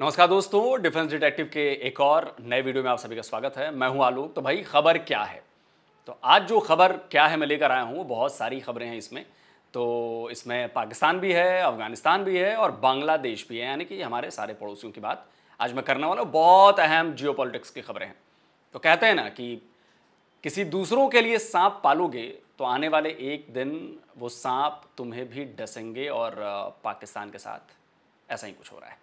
नमस्कार दोस्तों defence detective के एक और नए वीडियो में आप सभी का स्वागत है मैं हूं आलोक तो भाई खबर क्या है तो आज जो खबर क्या है मैं लेकर आया हूं वो बहुत सारी खबरें हैं इसमें तो इसमें पाकिस्तान भी है अफगानिस्तान भी है और बांग्लादेश भी है यानी कि हमारे सारे पड़ोसियों की बात आज मैं करने वाला हूँ बहुत अहम जियो की खबरें हैं तो कहते हैं ना कि किसी दूसरों के लिए सांप पालोगे तो आने वाले एक दिन वो सांप तुम्हें भी डसेंगे और पाकिस्तान के साथ ऐसा ही कुछ हो रहा है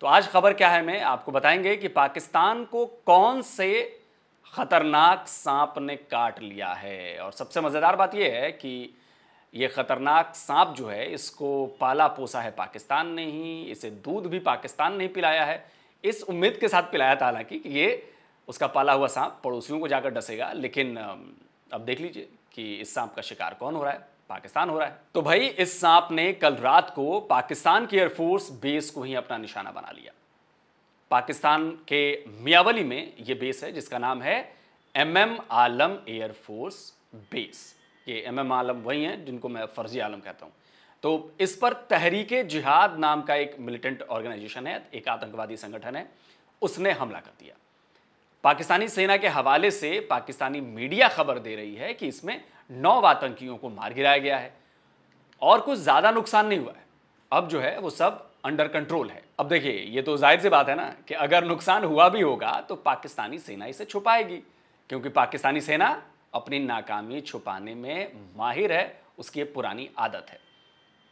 तो आज खबर क्या है मैं आपको बताएंगे कि पाकिस्तान को कौन से खतरनाक सांप ने काट लिया है और सबसे मज़ेदार बात यह है कि ये ख़तरनाक सांप जो है इसको पाला पोसा है पाकिस्तान ने ही इसे दूध भी पाकिस्तान ने ही पिलाया है इस उम्मीद के साथ पिलाया था हालांकि कि ये उसका पाला हुआ सांप पड़ोसियों को जाकर डसेगा लेकिन अब देख लीजिए कि इस सांप का शिकार कौन हो रहा है पाकिस्तान हो रहा है तो भाई इस सांप ने कल रात को पाकिस्तान की एयरफोर्स बेस को ही अपना निशाना बना लिया पाकिस्तान के मियावली में यह बेस है जिसका नाम है M M Alam air force base ये एम एम आलम वही हैं जिनको मैं फर्जी आलम कहता हूं तो इस पर तहरीके जिहाद नाम का एक मिलिटेंट ऑर्गेनाइजेशन है एक आतंकवादी संगठन है उसने हमला कर दिया पाकिस्तानी सेना के हवाले से पाकिस्तानी मीडिया खबर दे रही है कि इसमें नौ आतंकियों को मार गिराया गया है और कुछ ज़्यादा नुकसान नहीं हुआ है अब जो है वो सब अंडर कंट्रोल है अब देखिए ये तो जाहिर सी बात है ना कि अगर नुकसान हुआ भी होगा तो पाकिस्तानी सेना इसे छुपाएगी क्योंकि पाकिस्तानी सेना अपनी नाकामी छुपाने में माहिर है उसकी एक पुरानी आदत है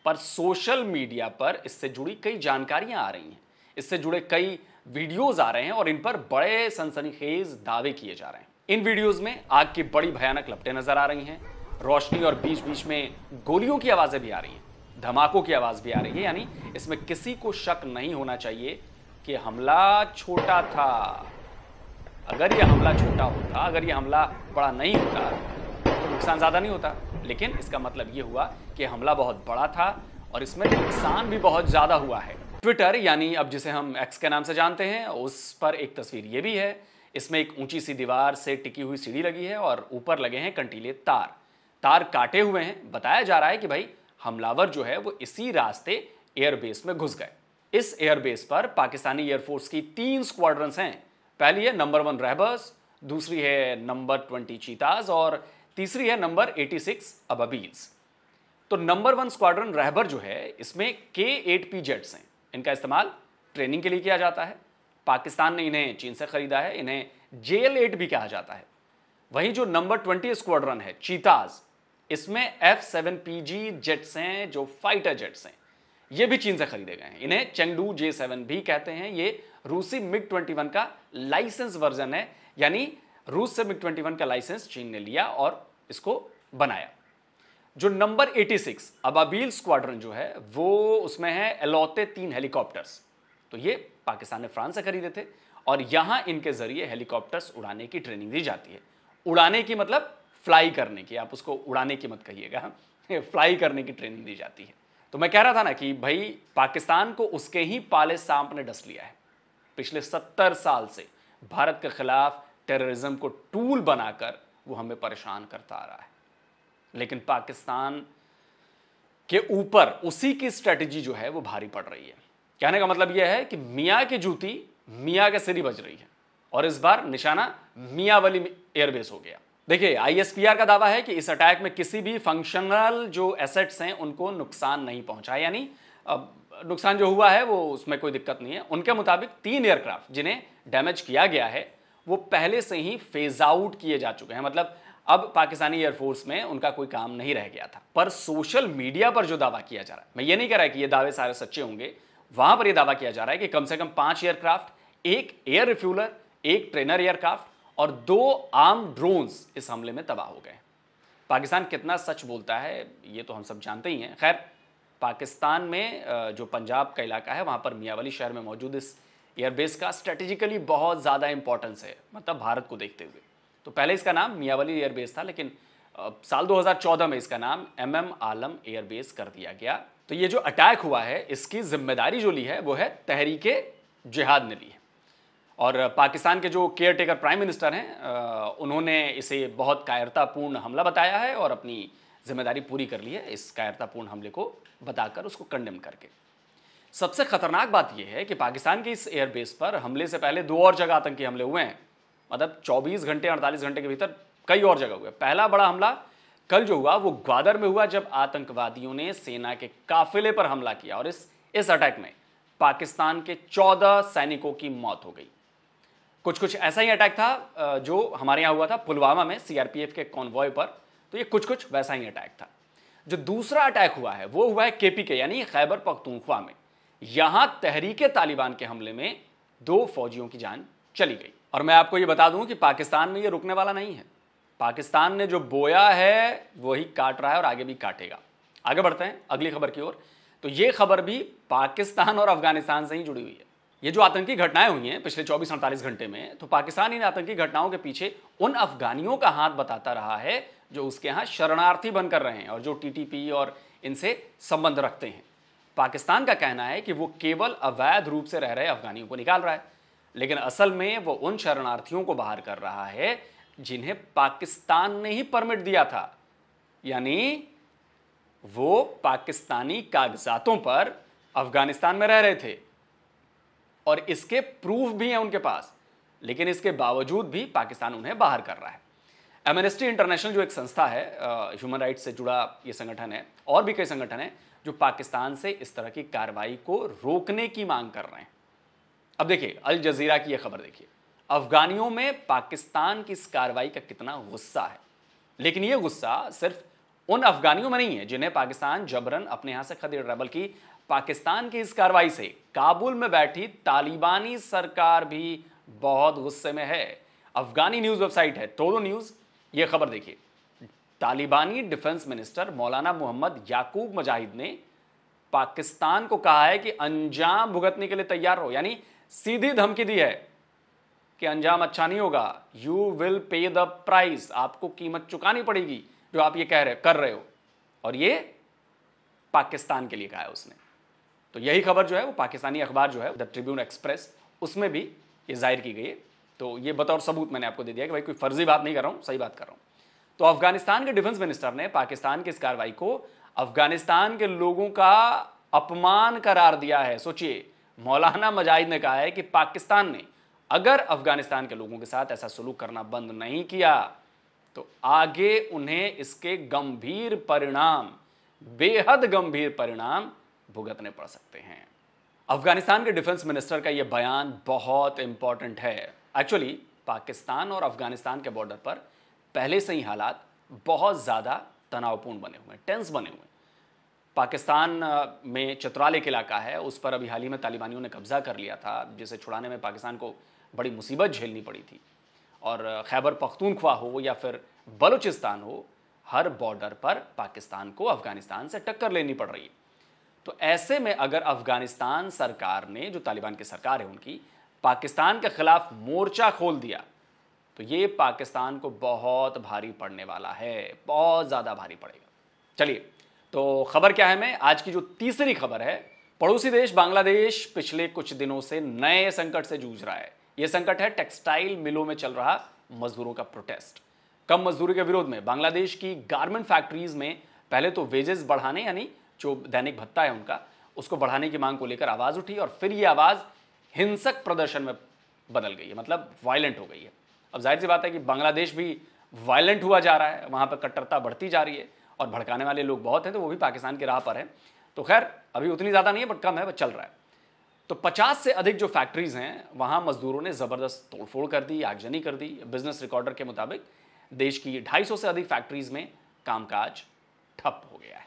पर सोशल मीडिया पर इससे जुड़ी कई जानकारियां आ रही हैं इससे जुड़े कई वीडियोज आ रहे हैं और इन पर बड़े सनसनीखेज दावे किए जा रहे हैं इन वीडियोज में आग की बड़ी भयानक लपटें नजर आ रही हैं रोशनी और बीच बीच में गोलियों की आवाजें भी आ रही हैं धमाकों की आवाज भी आ रही है यानी इसमें किसी को शक नहीं होना चाहिए कि हमला छोटा था अगर यह हमला छोटा होता अगर यह हमला बड़ा नहीं होता तो नुकसान ज़्यादा नहीं होता लेकिन इसका मतलब यह हुआ कि हमला बहुत बड़ा था और इसमें नुकसान भी बहुत ज़्यादा हुआ है ट्विटर यानी अब जिसे हम एक्स के नाम से जानते हैं उस पर एक तस्वीर ये भी है इसमें एक ऊंची सी दीवार से टिकी हुई सीढ़ी लगी है और ऊपर लगे हैं कंटीले तार तार काटे हुए हैं बताया जा रहा है कि भाई हमलावर जो है वो इसी रास्ते एयरबेस में घुस गए इस एयरबेस पर पाकिस्तानी एयरफोर्स की तीन स्क्वाड्रंस हैं पहली है नंबर वन रहबर्स दूसरी है नंबर ट्वेंटी चीताज और तीसरी है नंबर एटी सिक्स अबीज तो नंबर वन स्क्वाड्रन रहबर जो है इसमें के एट पी जेट्स हैं इनका इस्तेमाल ट्रेनिंग के लिए किया जाता है पाकिस्तान ने इन्हें चीन से खरीदा है इन्हें जेएल एट भी कहा जाता है वहीं जो नंबर ट्वेंटी स्क्वाड्रन है चीताज इसमें F seven P G jets हैं जो फाइटर जेट्स हैं ये भी चीन से खरीदे गए हैं इन्हें चेंगडू जे सेवन भी कहते हैं ये रूसी मिग ट्वेंटी वन का लाइसेंस वर्जन है यानी रूस से मिग ट्वेंटी वन का लाइसेंस चीन ने लिया और इसको बनाया जो नंबर 86 अबाबील स्क्वाड्रन जो है वो उसमें है एलौते तीन हेलीकॉप्टर्स तो ये पाकिस्तान ने फ्रांस से खरीदे थे और यहाँ इनके जरिए हेलीकॉप्टर्स उड़ाने की ट्रेनिंग दी जाती है उड़ाने की मतलब फ्लाई करने की आप उसको उड़ाने की मत कहिएगा फ्लाई करने की ट्रेनिंग दी जाती है तो मैं कह रहा था ना कि भाई पाकिस्तान को उसके ही पाले सांप ने डस लिया है पिछले सत्तर साल से भारत के खिलाफ टेररिज्म को टूल बनाकर वो हमें परेशान करता आ रहा है लेकिन पाकिस्तान के ऊपर उसी की स्ट्रेटजी जो है वो भारी पड़ रही है कहने का मतलब यह है कि मियाँ की जूती मियाँ के सिरी बज रही है और इस बार निशाना मियाँ वाली एयरबेस हो गया देखिए आईएसपीआर का दावा है कि इस अटैक में किसी भी फंक्शनल जो एसेट्स हैं उनको नुकसान नहीं पहुंचा यानी नुकसान जो हुआ है वो उसमें कोई दिक्कत नहीं है उनके मुताबिक तीन एयरक्राफ्ट जिन्हें डैमेज किया गया है वो पहले से ही फेज आउट किए जा चुके हैं मतलब अब पाकिस्तानी एयरफोर्स में उनका कोई काम नहीं रह गया था पर सोशल मीडिया पर जो दावा किया जा रहा है मैं ये नहीं कह रहा कि ये दावे सारे सच्चे होंगे वहां पर यह दावा किया जा रहा है कि कम से कम पांच एयरक्राफ्ट एक एयर रिफ्यूलर एक ट्रेनर एयरक्राफ्ट और दो आर्म ड्रोन्स इस हमले में तबाह हो गए पाकिस्तान कितना सच बोलता है ये तो हम सब जानते ही हैं खैर पाकिस्तान में जो पंजाब का इलाका है वहाँ पर मियावली शहर में मौजूद इस एयरबेस का स्ट्रेटेजिकली बहुत ज़्यादा इंपॉर्टेंस है मतलब भारत को देखते हुए तो पहले इसका नाम मियावली एयरबेस था लेकिन साल 2014 में इसका नाम एम एम आलम एयरबेस कर दिया गया तो ये जो अटैक हुआ है इसकी जिम्मेदारी जो ली है वो है तहरीक जिहाद ने ली है और पाकिस्तान के जो केयर टेकर प्राइम मिनिस्टर हैं उन्होंने इसे बहुत कायरतापूर्ण हमला बताया है और अपनी जिम्मेदारी पूरी कर ली है इस कायरतापूर्ण हमले को बताकर उसको कंडेम करके सबसे खतरनाक बात यह है कि पाकिस्तान के इस एयरबेस पर हमले से पहले दो और जगह आतंकी हमले हुए हैं मतलब 24 घंटे 48 घंटे के भीतर कई और जगह हुए पहला बड़ा हमला कल जो हुआ वो ग्वादर में हुआ जब आतंकवादियों ने सेना के काफिले पर हमला किया और इस इस अटैक में पाकिस्तान के 14 सैनिकों की मौत हो गई कुछ कुछ ऐसा ही अटैक था जो हमारे यहाँ हुआ था पुलवामा में सीआरपीएफ के कॉन्वॉय पर तो ये कुछ कुछ वैसा ही अटैक था जो दूसरा अटैक हुआ है वो हुआ है केपी के यानी खैबर पख्तूनख्वा में यहां तहरीके तालिबान के हमले में दो फौजियों की जान चली गई और मैं आपको ये बता दूं कि पाकिस्तान में ये रुकने वाला नहीं है पाकिस्तान ने जो बोया है वही काट रहा है और आगे भी काटेगा आगे बढ़ते हैं अगली खबर की ओर तो ये खबर भी पाकिस्तान और अफगानिस्तान से ही जुड़ी हुई है ये जो आतंकी घटनाएं हुई हैं पिछले चौबीस अड़तालीस घंटे में तो पाकिस्तान इन आतंकी घटनाओं के पीछे उन अफगानियों का हाथ बताता रहा है जो उसके यहाँ शरणार्थी बनकर रहे हैं और जो टीटीपी और इनसे संबंध रखते हैं पाकिस्तान का कहना है कि वो केवल अवैध रूप से रह रहे अफगानियों को निकाल रहा है लेकिन असल में वो उन शरणार्थियों को बाहर कर रहा है जिन्हें पाकिस्तान ने ही परमिट दिया था यानी वो पाकिस्तानी कागजातों पर अफगानिस्तान में रह रहे थे और इसके प्रूफ भी हैं उनके पास लेकिन इसके बावजूद भी पाकिस्तान उन्हें बाहर कर रहा है एमनेस्टी इंटरनेशनल जो एक संस्था है ह्यूमन राइट्स से जुड़ा ये संगठन है और भी कई संगठन हैं जो पाकिस्तान से इस तरह की कार्रवाई को रोकने की मांग कर रहे हैं अब देखिए अल जजीरा की यह खबर देखिए अफगानियों में पाकिस्तान की इस कार्रवाई का कितना गुस्सा है लेकिन यह गुस्सा सिर्फ उन अफगानियों में नहीं है जिन्हें पाकिस्तान जबरन अपने यहां से खदेड़ रहा है बल्कि पाकिस्तान की इस कार्रवाई से काबुल में बैठी तालिबानी सरकार भी बहुत गुस्से में है अफगानी न्यूज वेबसाइट है टोलो न्यूज यह खबर देखिए तालिबानी डिफेंस मिनिस्टर मौलाना मोहम्मद याकूब मजाहिद ने पाकिस्तान को कहा है कि अंजाम भुगतने के लिए तैयार हो यानी सीधी धमकी दी है कि अंजाम अच्छा नहीं होगा you will pay the price आपको कीमत चुकानी पड़ेगी जो आप ये कह रहे कर रहे हो और ये पाकिस्तान के लिए कहा है उसने तो यही खबर जो है वो पाकिस्तानी अखबार जो है द ट्रिब्यून एक्सप्रेस उसमें भी ये जाहिर की गई है तो ये बतौर सबूत मैंने आपको दे दिया कि भाई कोई फर्जी बात नहीं कर रहा हूँ सही बात कर रहा हूँ तो अफगानिस्तान के डिफेंस मिनिस्टर ने पाकिस्तान की इस कार्रवाई को अफगानिस्तान के लोगों का अपमान करार दिया है सोचिए मौलाना मजाहिद ने कहा है कि पाकिस्तान ने अगर अफगानिस्तान के लोगों के साथ ऐसा सलूक करना बंद नहीं किया तो आगे उन्हें इसके गंभीर परिणाम बेहद गंभीर परिणाम भुगतने पड़ सकते हैं अफगानिस्तान के डिफेंस मिनिस्टर का यह बयान बहुत इंपॉर्टेंट है एक्चुअली पाकिस्तान और अफगानिस्तान के बॉर्डर पर पहले से ही हालात बहुत ज़्यादा तनावपूर्ण बने हुए हैं टेंस बने हुए पाकिस्तान में चतराल एक इलाका है उस पर अभी हाल ही में तालिबानियों ने कब्जा कर लिया था जिसे छुड़ाने में पाकिस्तान को बड़ी मुसीबत झेलनी पड़ी थी और खैबर पख्तूनख्वा हो या फिर बलूचिस्तान हो हर बॉर्डर पर पाकिस्तान को अफगानिस्तान से टक्कर लेनी पड़ रही तो ऐसे में अगर अफगानिस्तान सरकार ने जो तालिबान की सरकार है उनकी पाकिस्तान के खिलाफ मोर्चा खोल दिया तो ये पाकिस्तान को बहुत भारी पड़ने वाला है बहुत ज़्यादा भारी पड़ेगा चलिए तो खबर क्या है मैं आज की जो तीसरी खबर है पड़ोसी देश बांग्लादेश पिछले कुछ दिनों से नए संकट से जूझ रहा है यह संकट है टेक्सटाइल मिलों में चल रहा मजदूरों का प्रोटेस्ट कम मजदूरी के विरोध में बांग्लादेश की गारमेंट फैक्ट्रीज में पहले तो वेजेस बढ़ाने यानी जो दैनिक भत्ता है उनका उसको बढ़ाने की मांग को लेकर आवाज उठी और फिर ये आवाज हिंसक प्रदर्शन में बदल गई है मतलब वायलेंट हो गई है अब जाहिर सी बात है कि बांग्लादेश भी वायलेंट हुआ जा रहा है वहां पर कट्टरता बढ़ती जा रही है और भड़काने वाले लोग बहुत हैं तो वो भी पाकिस्तान की राह पर हैं तो खैर अभी उतनी ज़्यादा नहीं है बट कम है बट चल रहा है तो 50 से अधिक जो फैक्ट्रीज़ हैं वहाँ मजदूरों ने ज़बरदस्त तोड़फोड़ कर दी आगजनी कर दी बिजनेस रिकॉर्डर के मुताबिक देश की ढाई से अधिक फैक्ट्रीज़ में कामकाज ठप हो गया है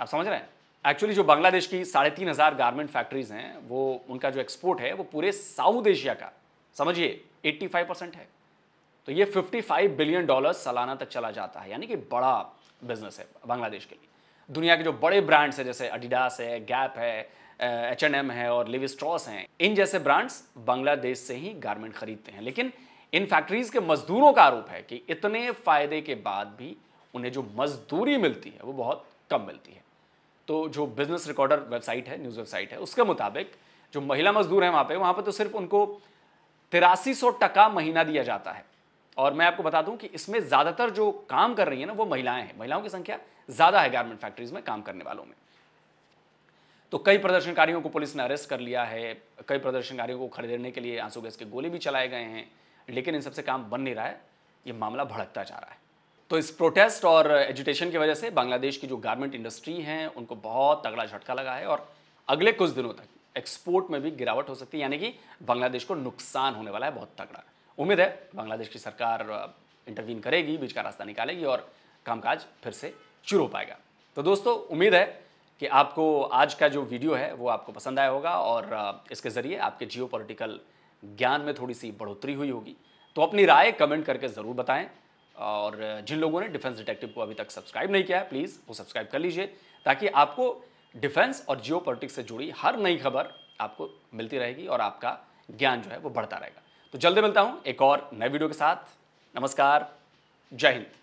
आप समझ रहे हैं एक्चुअली जो बांग्लादेश की साढ़े तीन हज़ार गारमेंट फैक्ट्रीज़ हैं वो उनका जो एक्सपोर्ट है वो पूरे साउथ एशिया का समझिए 85 परसेंट है तो ये 55 बिलियन डॉलर सालाना तक चला जाता है यानी कि बड़ा बिजनेस है बांग्लादेश के लिए दुनिया के जो बड़े ब्रांड्स हैं जैसे अडिडास है गैप है एच एन एम है और लिविस्ट्रॉस हैं इन जैसे ब्रांड्स बांग्लादेश से ही गारमेंट खरीदते हैं लेकिन इन फैक्ट्रीज के मजदूरों का आरोप है कि इतने फायदे के बाद भी उन्हें जो मजदूरी मिलती है वो बहुत कम मिलती है तो जो बिजनेस रिकॉर्डर वेबसाइट है न्यूज़ वेबसाइट है उसके मुताबिक जो महिला मजदूर है वहाँ पे वहाँ पे तो सिर्फ उनको तिरासी सौ टका महीना दिया जाता है और मैं आपको बता दूं कि इसमें ज़्यादातर जो काम कर रही है ना वो महिलाएं हैं महिलाओं की संख्या ज़्यादा है गारमेंट फैक्ट्रीज में काम करने वालों में तो कई प्रदर्शनकारियों को पुलिस ने अरेस्ट कर लिया है कई प्रदर्शनकारियों को खरीदने के लिए आंसू गैस के गोले भी चलाए गए हैं लेकिन इन सबसे काम बन नहीं रहा है ये मामला भड़कता जा रहा है तो इस प्रोटेस्ट और एजुटेशन की वजह से बांग्लादेश की जो गारमेंट इंडस्ट्री है उनको बहुत तगड़ा झटका लगा है और अगले कुछ दिनों तक एक्सपोर्ट में भी गिरावट हो सकती है यानी कि बांग्लादेश को नुकसान होने वाला है बहुत तगड़ा उम्मीद है बांग्लादेश की सरकार इंटरवीन करेगी बीच का रास्ता निकालेगी और कामकाज फिर से शुरू हो पाएगा तो दोस्तों उम्मीद है कि आपको आज का जो वीडियो है वो आपको पसंद आया होगा और इसके ज़रिए आपके जियो ज्ञान में थोड़ी सी बढ़ोतरी हुई होगी तो अपनी राय कमेंट करके ज़रूर बताएं और जिन लोगों ने डिफेंस डिटेक्टिव को अभी तक सब्सक्राइब नहीं किया है प्लीज़ वो सब्सक्राइब कर लीजिए ताकि आपको डिफेंस और जियो से जुड़ी हर नई खबर आपको मिलती रहेगी और आपका ज्ञान जो है वो बढ़ता रहेगा तो जल्दी मिलता हूं एक और नए वीडियो के साथ नमस्कार जय हिंद